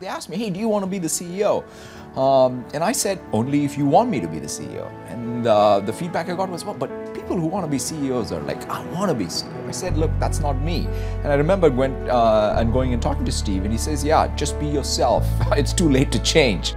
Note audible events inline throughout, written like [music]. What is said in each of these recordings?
They asked me, hey, do you want to be the CEO? Um, and I said, only if you want me to be the CEO. And uh, the feedback I got was, well, but people who want to be CEOs are like, I want to be CEO. I said, look, that's not me. And I remember when, uh, and going and talking to Steve, and he says, yeah, just be yourself. [laughs] it's too late to change.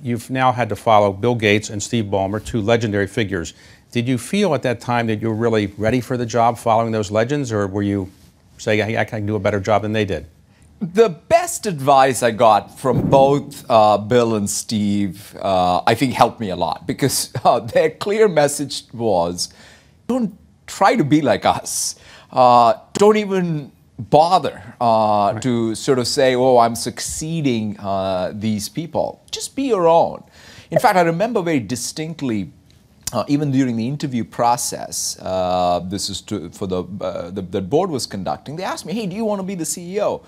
You've now had to follow Bill Gates and Steve Ballmer, two legendary figures. Did you feel at that time that you were really ready for the job following those legends, or were you say, I can do a better job than they did? The best advice I got from both uh, Bill and Steve, uh, I think, helped me a lot because [laughs] uh, their clear message was don't try to be like us. Uh, don't even bother uh, right. to sort of say, oh, I'm succeeding uh, these people. Just be your own. In fact, I remember very distinctly uh, even during the interview process, uh, this is to, for the, uh, the, the board was conducting. They asked me, "Hey, do you want to be the CEO?"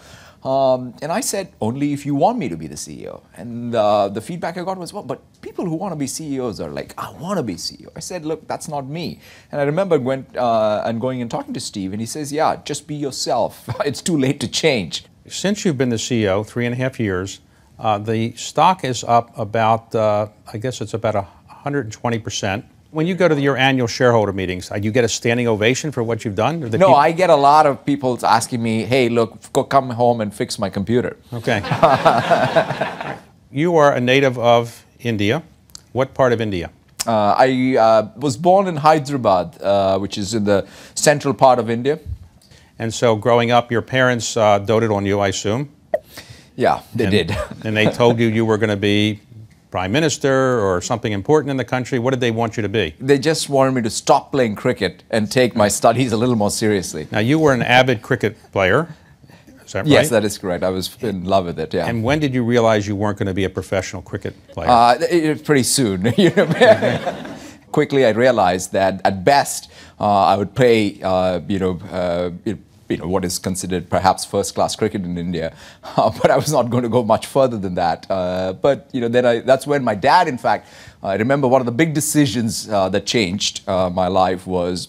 Um, and I said, "Only if you want me to be the CEO." And uh, the feedback I got was, "Well, but people who want to be CEOs are like, I want to be CEO." I said, "Look, that's not me." And I remember went uh, and going and talking to Steve, and he says, "Yeah, just be yourself. [laughs] it's too late to change." Since you've been the CEO three and a half years, uh, the stock is up about, I guess it's about a 120 percent when you go to the, your annual shareholder meetings, uh, you get a standing ovation for what you've done? no, I get a lot of people asking me, hey, look, go come home and fix my computer. Okay. [laughs] you are a native of India. What part of India? Uh, I uh, was born in Hyderabad, uh, which is in the central part of India. And so growing up, your parents uh, doted on you, I assume? Yeah, they and, did. and they told you you were going to be prime minister or something important in the country? What did they want you to be? They just wanted me to stop playing cricket and take my studies a little more seriously. Now, you were an avid cricket player. Is that right? Yes, that is correct. I was in love with it, yeah. And when did you realize you weren't going to be a professional cricket player? Uh, pretty soon. [laughs] [laughs] Quickly, I realized that at best, uh, I would play, uh, you know, uh, you know, what is considered perhaps first-class cricket in India. [laughs] Uh, but I was not going to go much further than that. Uh, but you know, then I, that's when my dad, in fact, I remember one of the big decisions uh, that changed uh, my life was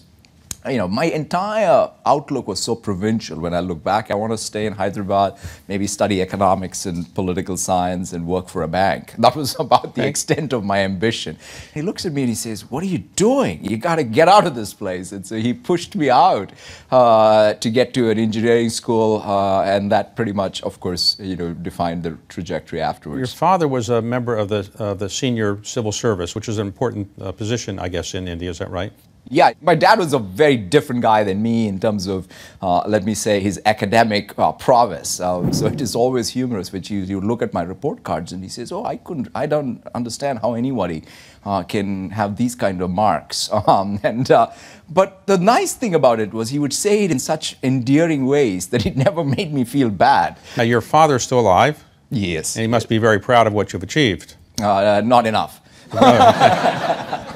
you know, my entire outlook was so provincial. When I look back, I want to stay in Hyderabad, maybe study economics and political science and work for a bank. [laughs] That was about the extent of my ambition. He looks at me and he says, what are you doing? You got to get out of this place. And so he pushed me out uh, to get to an engineering school. Uh, and that pretty much, of course, you know, defined the trajectory afterwards. Your father was a member of the, uh, the senior civil service, which is an important uh, position, I guess, in India. Is that right? yeah, my dad was a very different guy than me in terms of, uh, let me say, his academic uh, prowess. Uh, so it is always humorous, which you, you, look at my report cards and he says, oh, I couldn't, I don't understand how anybody uh, can have these kind of marks. [laughs] Um, and uh, But the nice thing about it was he would say it in such endearing ways that it [laughs] never made me feel bad. Now, your father's still alive? Yes. And he must be very proud of what you've achieved. Uh, not enough. No. [laughs]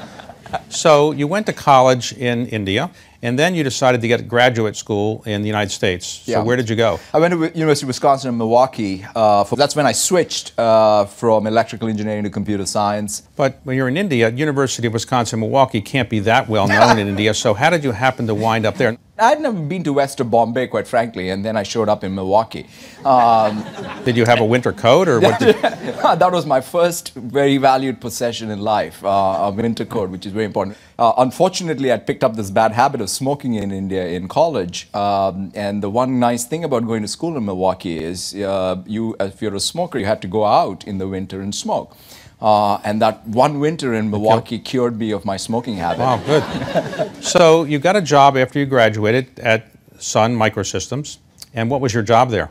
so you went to college in India, and then you decided to get graduate school in the United States. So yeah. where did you go? I went to University of Wisconsin in Milwaukee. Uh, for, that's when I switched uh, from electrical engineering to computer science. But when you're in India, University of Wisconsin Milwaukee can't be that well known in [laughs] India. So how did you happen to wind up there? I'd never been to West Bombay, quite frankly, and then I showed up in Milwaukee. Um, [laughs] did you have a winter coat, or what? Did... [laughs] Ah, that was my first very valued possession in life, uh, a winter coat, which is very important. Uh, unfortunately, I would picked up this bad habit of smoking in India in college, um, and the one nice thing about going to school in Milwaukee is uh, you, if you're a smoker, you had to go out in the winter and smoke. Uh, and that one winter in Milwaukee okay. cured me of my smoking habit. Wow, good. so you got a job after you graduated at Sun Microsystems. And what was your job there?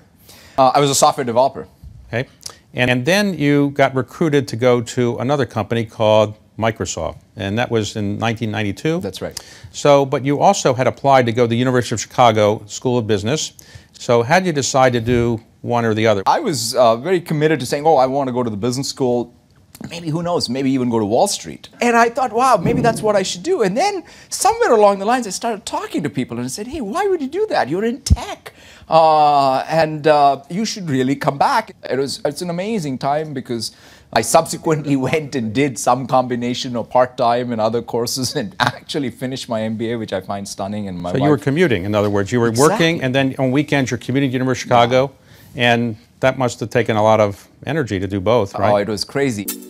Uh, I was a software developer. Okay. And, and then you got recruited to go to another company called Microsoft. And that was in 1992. That's right. So, but you also had applied to go to the University of Chicago School of Business. So how did you decide to do one or the other? I was uh, very committed to saying, oh, I want to go to the business school maybe who knows, maybe even go to Wall Street. And I thought, wow, maybe that's what I should do. And then somewhere along the lines, I started talking to people and I said, hey, why would you do that? You're in tech. Uh, and uh, you should really come back. It was it's an amazing time because I subsequently [laughs] went and did some combination of part time and other courses and actually finished my MBA, which I find stunning. And my so wife. you were commuting, in other words, you were exactly. working, and then on weekends you're commuting to University of Chicago, yeah. and that must have taken a lot of energy to do both, oh, right? Oh, it was crazy.